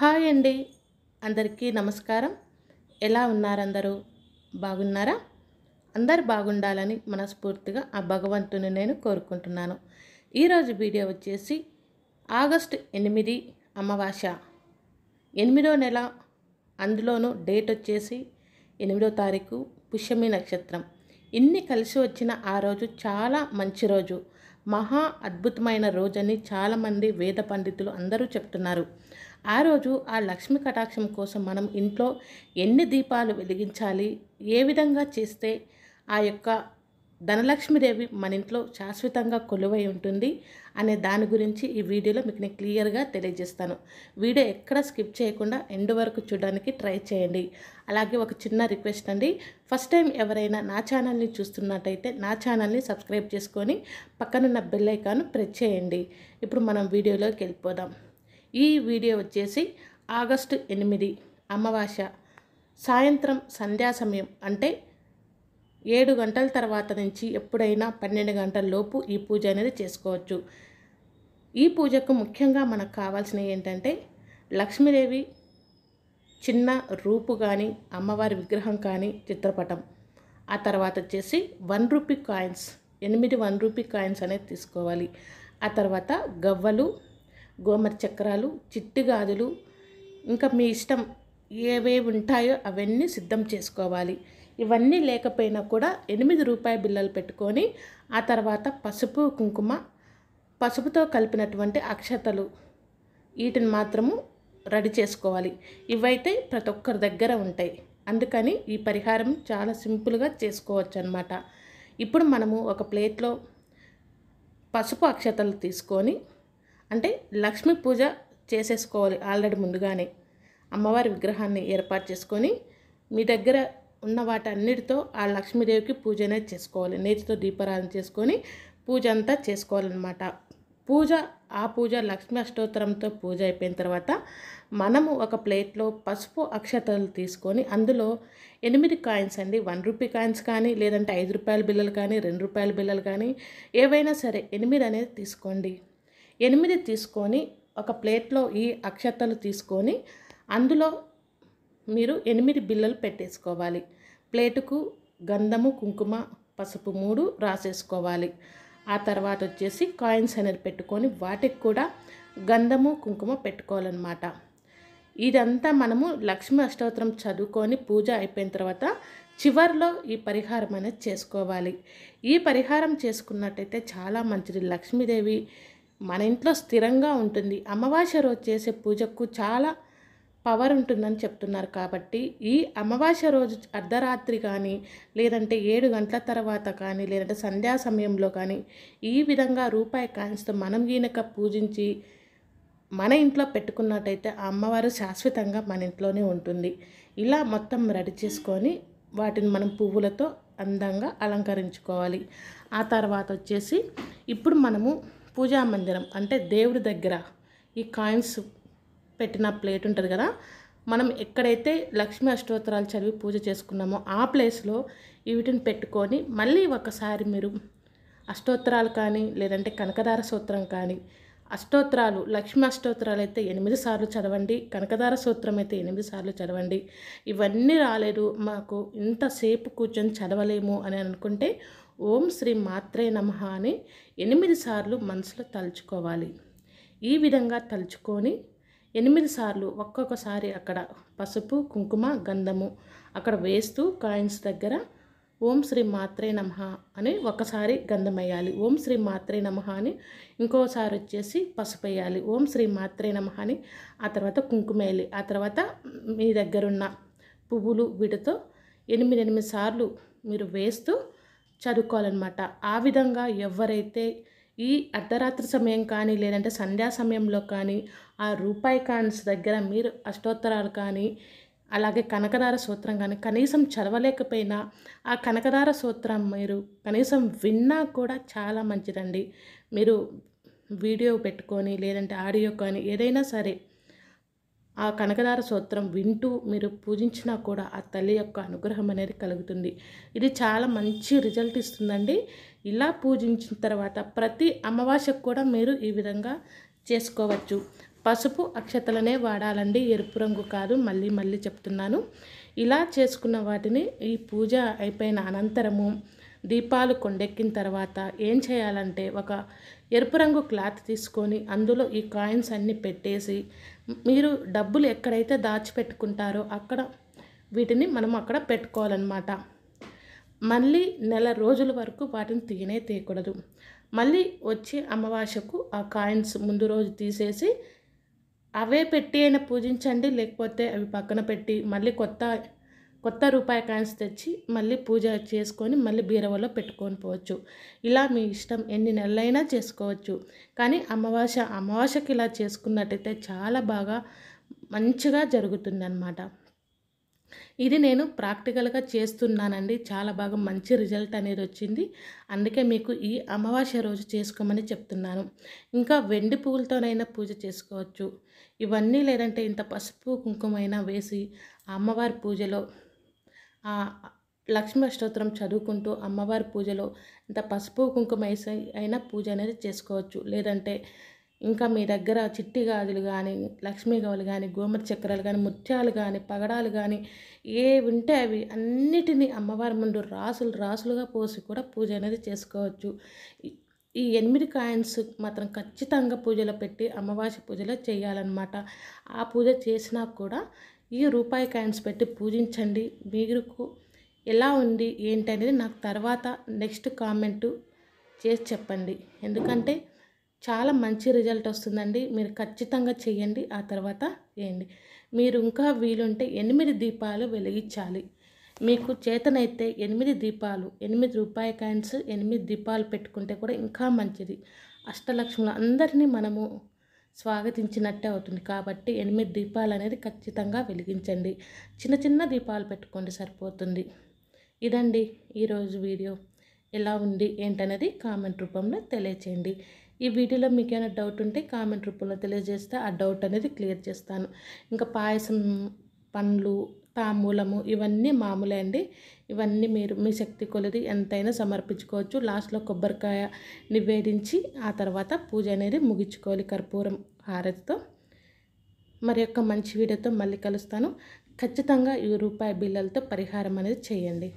hi అండి అందరికీ నమస్కారం ఎలా ఉన్నారందరూ బాగున్నారా అందరు బాగుండాలని మనస్ఫూర్తిగా ఆ భగవంతుని నేను కోరుకుంటున్నాను ఈరోజు వీడియో వచ్చేసి ఆగస్టు ఎనిమిది అమావాస్య ఎనిమిదో నెల అందులోనూ డేట్ వచ్చేసి ఎనిమిదో తారీఖు పుష్యమి నక్షత్రం ఇన్ని కలిసి వచ్చిన ఆ రోజు చాలా మంచి రోజు మహా అద్భుతమైన రోజని చాలామంది వేద పండితులు అందరూ చెప్తున్నారు ఆ రోజు ఆ లక్ష్మి కటాక్షం కోసం మనం ఇంట్లో ఎన్ని దీపాలు వెలిగించాలి ఏ విధంగా చేస్తే ఆ యొక్క ధనలక్ష్మీదేవి మన ఇంట్లో శాశ్వతంగా కొలువై ఉంటుంది అనే దాని గురించి ఈ వీడియోలో మీకు నేను క్లియర్గా తెలియజేస్తాను వీడియో ఎక్కడ స్కిప్ చేయకుండా ఎండ్ వరకు చూడడానికి ట్రై చేయండి అలాగే ఒక చిన్న రిక్వెస్ట్ అండి ఫస్ట్ టైం ఎవరైనా నా ఛానల్ని చూస్తున్నట్టయితే నా ఛానల్ని సబ్స్క్రైబ్ చేసుకొని పక్కనున్న బెల్లైకాన్ ప్రెస్ చేయండి ఇప్పుడు మనం వీడియోలోకి వెళ్ళిపోదాం ఈ వీడియో వచ్చేసి ఆగస్టు ఎనిమిది అమావాస్య సాయంత్రం సంధ్యా సమయం అంటే ఏడు గంటల తర్వాత నుంచి ఎప్పుడైనా పన్నెండు గంటల లోపు ఈ పూజ అనేది చేసుకోవచ్చు ఈ పూజకు ముఖ్యంగా మనకు కావాల్సినవి ఏంటంటే లక్ష్మీదేవి చిన్న రూపు కానీ అమ్మవారి విగ్రహం కానీ చిత్రపటం ఆ తర్వాత వచ్చేసి వన్ రూపీ కాయిన్స్ ఎనిమిది వన్ రూపీ కాయిన్స్ అనేది తీసుకోవాలి ఆ తర్వాత గవ్వలు గోమర చక్రాలు చిట్టి గాజులు ఇంకా మీ ఇష్టం ఏవేవి ఉంటాయో అవన్నీ సిద్ధం చేసుకోవాలి ఇవన్నీ లేకపోయినా కూడా ఎనిమిది రూపాయి బిల్లలు పెట్టుకొని ఆ తర్వాత పసుపు కుంకుమ పసుపుతో కలిపినటువంటి అక్షతలు వీటిని మాత్రము రెడీ చేసుకోవాలి ఇవైతే ప్రతి ఒక్కరి దగ్గర ఉంటాయి అందుకని ఈ పరిహారం చాలా సింపుల్గా చేసుకోవచ్చు అనమాట ఇప్పుడు మనము ఒక ప్లేట్లో పసుపు అక్షతలు తీసుకొని అంటే లక్ష్మీ పూజ చేసేసుకోవాలి ఆల్రెడీ ముందుగానే అమ్మవారి విగ్రహాన్ని ఏర్పాటు చేసుకొని మీ దగ్గర ఉన్న వాటన్నిటితో ఆ లక్ష్మీదేవికి పూజ అనేది చేసుకోవాలి నేతితో దీపారాధన చేసుకొని పూజ అంతా చేసుకోవాలన్నమాట పూజ ఆ పూజ లక్ష్మీ అష్టోత్తరంతో పూజ అయిపోయిన తర్వాత మనము ఒక ప్లేట్లో పసుపు అక్షతలు తీసుకొని అందులో ఎనిమిది కాయిన్స్ అండి వన్ రూపీ కాయిన్స్ కానీ లేదంటే ఐదు రూపాయల బిల్లలు కానీ రెండు రూపాయల బిల్లలు కానీ ఏవైనా సరే ఎనిమిది అనేది తీసుకోండి ఎనిమిది తీసుకొని ఒక ప్లేట్లో ఈ అక్షతలు తీసుకొని అందులో మీరు ఎనిమిది బిల్లలు పెట్టేసుకోవాలి ప్లేటుకు గంధము కుంకుమ పసుపు మూడు రాసేసుకోవాలి ఆ తర్వాత వచ్చేసి కాయిన్స్ అనేది పెట్టుకొని వాటికి కూడా గంధము కుంకుమ పెట్టుకోవాలన్నమాట ఇదంతా మనము లక్ష్మీ అష్టోత్తరం చదువుకొని పూజ అయిపోయిన తర్వాత చివరిలో ఈ పరిహారం అనేది చేసుకోవాలి ఈ పరిహారం చేసుకున్నట్టయితే చాలా మంచిది లక్ష్మీదేవి మన ఇంట్లో స్థిరంగా ఉంటుంది అమావాస్య రోజు చేసే పూజకు చాలా పవర్ ఉంటుందని చెప్తున్నారు కాబట్టి ఈ అమావాస్య రోజు అర్ధరాత్రి కానీ లేదంటే ఏడు గంటల తర్వాత కానీ లేదంటే సంధ్యా సమయంలో కానీ ఈ విధంగా రూపాయి కాయిన్స్తో మనం ఈయనక పూజించి మన ఇంట్లో పెట్టుకున్నట్టయితే ఆ అమ్మవారు శాశ్వతంగా మన ఇంట్లోనే ఉంటుంది ఇలా మొత్తం రెడీ చేసుకొని వాటిని మనం పువ్వులతో అందంగా అలంకరించుకోవాలి ఆ తర్వాత వచ్చేసి ఇప్పుడు మనము పూజా మందిరం అంటే దేవుడి దగ్గర ఈ కాయిన్స్ పెట్టిన ప్లేట్ ఉంటుంది కదా మనం ఎక్కడైతే లక్ష్మీ అష్టోత్తరాలు చదివి పూజ చేసుకున్నామో ఆ ప్లేస్లో వీటిని పెట్టుకొని మళ్ళీ ఒకసారి మీరు అష్టోత్తరాలు కానీ లేదంటే కనకదార సూత్రం కానీ అష్టోత్తరాలు లక్ష్మీ అష్టోత్తరాలు అయితే ఎనిమిది సార్లు చదవండి కనకదార సూత్రం అయితే ఎనిమిది సార్లు చదవండి ఇవన్నీ రాలేదు మాకు ఇంతసేపు కూర్చొని చదవలేము అని అనుకుంటే ఓం శ్రీ మాత్రే నమ అని ఎనిమిది సార్లు మనసులో తలుచుకోవాలి ఈ విధంగా తలుచుకొని ఎనిమిది సార్లు ఒక్కొక్కసారి అక్కడ పసుపు కుంకుమ గంధము అక్కడ వేస్తూ కాయిన్స్ దగ్గర ఓం శ్రీ మాత్రే నమ అని ఒకసారి వేయాలి ఓం శ్రీ మాత్రే నమ అని ఇంకోసారి వచ్చేసి పసుపు వేయాలి ఓం శ్రీ మాత్రే నమ అని ఆ తర్వాత కుంకుమ వేయాలి ఆ తర్వాత మీ దగ్గరున్న పువ్వులు వీటితో ఎనిమిది ఎనిమిది సార్లు మీరు వేస్తూ చదువుకోవాలన్నమాట ఆ విధంగా ఎవరైతే ఈ అర్ధరాత్రి సమయం కానీ లేదంటే సంధ్యా సమయంలో కానీ ఆ రూపాయి కాన్స్ దగ్గర మీరు అష్టోత్తరాలు కానీ అలాగే కనకదార సూత్రం కానీ కనీసం చదవలేకపోయినా ఆ కనకదార సూత్రం మీరు కనీసం విన్నా కూడా చాలా మంచిదండి మీరు వీడియో పెట్టుకొని లేదంటే ఆడియో కానీ ఏదైనా సరే ఆ కనకదార సూత్రం వింటూ మీరు పూజించినా కూడా ఆ తల్లి యొక్క అనుగ్రహం అనేది కలుగుతుంది ఇది చాలా మంచి రిజల్ట్ ఇస్తుందండి ఇలా పూజించిన తర్వాత ప్రతి అమావాస్యకు కూడా మీరు ఈ విధంగా చేసుకోవచ్చు పసుపు అక్షతలనే వాడాలండి ఎరుపు రంగు కాదు మళ్ళీ మళ్ళీ చెప్తున్నాను ఇలా చేసుకున్న వాటిని ఈ పూజ అయిపోయిన అనంతరము దీపాలు కొండెక్కిన తర్వాత ఏం చేయాలంటే ఒక ఎరుపు రంగు క్లాత్ తీసుకొని అందులో ఈ కాయిన్స్ అన్నీ పెట్టేసి మీరు డబ్బులు ఎక్కడైతే దాచిపెట్టుకుంటారో అక్కడ వీటిని మనం అక్కడ పెట్టుకోవాలన్నమాట మళ్ళీ నెల రోజుల వరకు వాటిని తీయనే తీయకూడదు మళ్ళీ వచ్చి అమావాస్యకు ఆ కాయిన్స్ ముందు రోజు తీసేసి అవే పెట్టి అయినా పూజించండి లేకపోతే అవి పక్కన పెట్టి మళ్ళీ కొత్త కొత్త రూపాయి కాయిన్స్ తెచ్చి మళ్ళీ పూజ చేసుకొని మళ్ళీ బీరవలో పెట్టుకొని పోవచ్చు ఇలా మీ ఇష్టం ఎన్ని నెలలైనా చేసుకోవచ్చు కానీ అమావాస్య అమావాస్యకి ఇలా చేసుకున్నట్టయితే చాలా బాగా మంచిగా జరుగుతుందన్నమాట ఇది నేను ప్రాక్టికల్గా చేస్తున్నానండి చాలా బాగా మంచి రిజల్ట్ అనేది వచ్చింది అందుకే మీకు ఈ అమావాస్య రోజు చేసుకోమని చెప్తున్నాను ఇంకా వెండి పువ్వులతోనైనా పూజ చేసుకోవచ్చు ఇవన్నీ లేదంటే ఇంత పసుపు కుంకుమైనా వేసి అమ్మవారి పూజలో లక్ష్మీ అష్టోత్తరం చదువుకుంటూ అమ్మవారి పూజలో ఇంత పసుపు కుంకుమ అయినా పూజ అనేది చేసుకోవచ్చు లేదంటే ఇంకా మీ దగ్గర చిట్టి గాజులు కానీ లక్ష్మీ గవలు కానీ గోమతి చక్రాలు కానీ ముత్యాలు కానీ పగడాలు కానీ ఏ ఉంటే అవి అన్నిటినీ అమ్మవారి ముందు రాసులు రాసులుగా పోసి కూడా పూజ అనేది చేసుకోవచ్చు ఈ ఎనిమిది కాయిన్స్ మాత్రం ఖచ్చితంగా పూజలో పెట్టి అమ్మవారి పూజలో చేయాలన్నమాట ఆ పూజ చేసినా కూడా ఈ రూపాయి కాయిన్స్ పెట్టి పూజించండి మీరు ఎలా ఉంది ఏంటి అనేది నాకు తర్వాత నెక్స్ట్ కామెంటు చేసి చెప్పండి ఎందుకంటే చాలా మంచి రిజల్ట్ వస్తుందండి మీరు ఖచ్చితంగా చేయండి ఆ తర్వాత చేయండి మీరు ఇంకా వీలుంటే ఎనిమిది దీపాలు వెలిగించాలి మీకు చేతనైతే ఎనిమిది దీపాలు ఎనిమిది రూపాయి కాయిన్స్ ఎనిమిది దీపాలు పెట్టుకుంటే కూడా ఇంకా మంచిది అష్టలక్ష్ములు అందరినీ మనము స్వాగతించినట్టే అవుతుంది కాబట్టి ఎనిమిది దీపాలు అనేది ఖచ్చితంగా వెలిగించండి చిన్న చిన్న దీపాలు పెట్టుకోండి సరిపోతుంది ఇదండి ఈరోజు వీడియో ఎలా ఉంది ఏంటనేది కామెంట్ రూపంలో తెలియచేయండి ఈ వీడియోలో మీకు ఏమైనా డౌట్ ఉంటే కామెంట్ రూపంలో తెలియజేస్తే ఆ డౌట్ అనేది క్లియర్ చేస్తాను ఇంకా పాయసం పండ్లు తామూలము ఇవన్నీ మామూలే అండి ఇవన్నీ మీరు మీ శక్తి కొలది ఎంతైనా సమర్పించుకోవచ్చు లాస్ట్లో కొబ్బరికాయ నివేదించి ఆ తర్వాత పూజ అనేది ముగించుకోవాలి కర్పూరం హారతితో మరి యొక్క మంచి వీడియోతో మళ్ళీ కలుస్తాను ఖచ్చితంగా ఈ రూపాయి బిల్లలతో పరిహారం అనేది చేయండి